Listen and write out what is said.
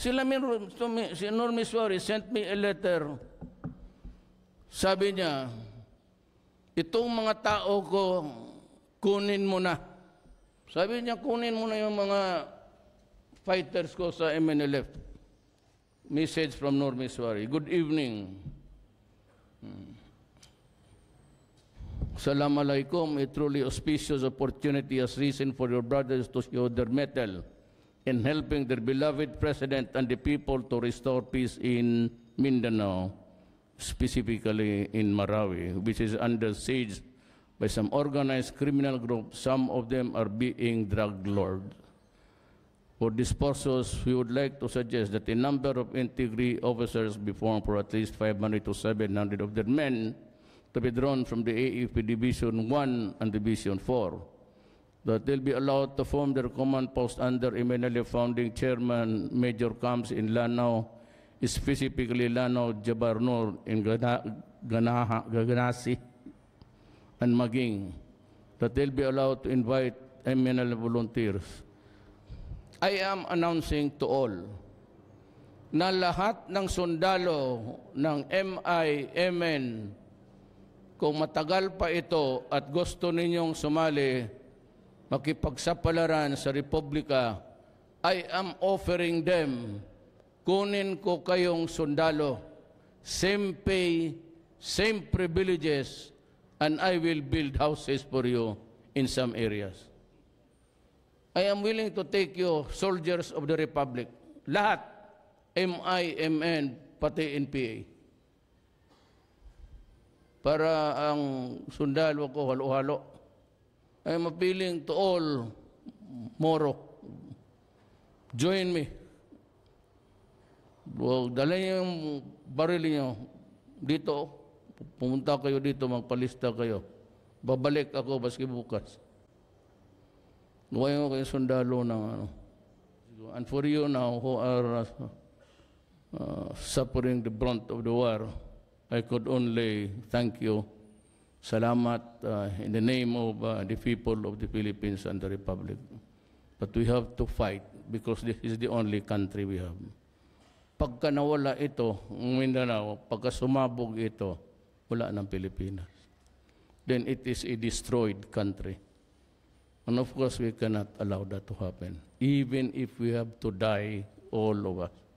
Sila meron, to me, si Norm Missouri sent me a letter. Sabi niya, itong mga tao ko, kunin mo na. Sabi niya, kunin mo na yung mga fighters ko sa MNLF. Message from Norm Missouri. Good evening. Hmm. Salam alaikum, a truly auspicious opportunity has risen for your brothers to show their mettle in helping their beloved President and the people to restore peace in Mindanao, specifically in Marawi, which is under siege by some organized criminal group. Some of them are being drug lords. For this purpose, we would like to suggest that a number of integrity officers be formed for at least 500 to 700 of their men to be drawn from the AFP e Division 1 and Division 4 that they'll be allowed to form their command post under immediately founding chairman Major Camps in Lanao, specifically Lanao, Jabarnur, in Gana, Ganaha, Gaganasi, and Maging, that they'll be allowed to invite MNL volunteers. I am announcing to all na lahat ng sundalo ng MI, MN, kung matagal pa ito at gusto ninyong sumali, makipagsapalaran sa Republika, I am offering them, kunin ko kayong sundalo, same pay, same privileges, and I will build houses for you in some areas. I am willing to take you, soldiers of the Republic, lahat, MIMN, pati NPA. Para ang sundalo ko halo-halo I'm appealing to all Moro. Join me. Well, dala niyo yung baril niyo dito. Pumunta kayo dito, magpalista kayo. Babalik ako baski bukas. Luwayan kayo sundalo ng ano. And for you now who are uh, uh, suffering the brunt of the war, I could only thank you Salamat uh, in the name of uh, the people of the Philippines and the Republic. But we have to fight because this is the only country we have. Pagka nawala ito, Mindanao, pagka sumabog ito, wala ng Pilipinas. Then it is a destroyed country. And of course, we cannot allow that to happen, even if we have to die, all of us.